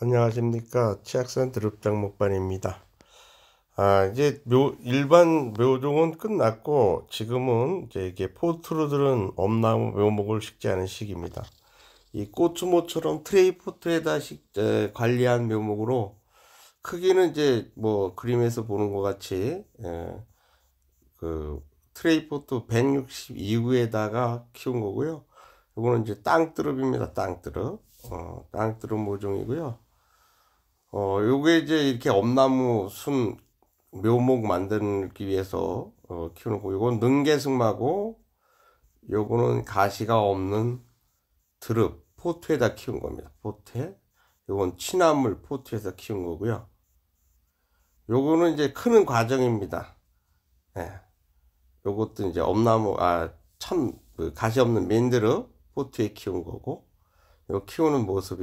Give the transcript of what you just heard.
안녕하십니까 치악산 드롭장 목반입니다 아 이제 묘, 일반 묘종은 끝났고 지금은 이제 이게 포트로들은 엄나무 묘목을 식지 않은 시기입니다 이 꽃추모처럼 트레이 포트에다 식, 에, 관리한 묘목으로 크기는 이제 뭐 그림에서 보는 것 같이 에, 그 트레이 포트 1 6이구에다가 키운 거고요 이거는 이제 땅드릅입니다땅드릅 어, 땅뚜름 모종이고요. 어, 요게 이제 이렇게 엄나무 순 묘목 만들기 위해서 어, 키우는 거. 요건 능계승마고 요거는 가시가 없는 드릅 포트에다 키운 겁니다. 포트. 에 요건 치나물 포트에서 키운 거고요. 요거는 이제 크는 과정입니다. 예. 요것도 이제 엄나무 아참 그 가시 없는 민드르 포트에 키운 거고 키우는 모습이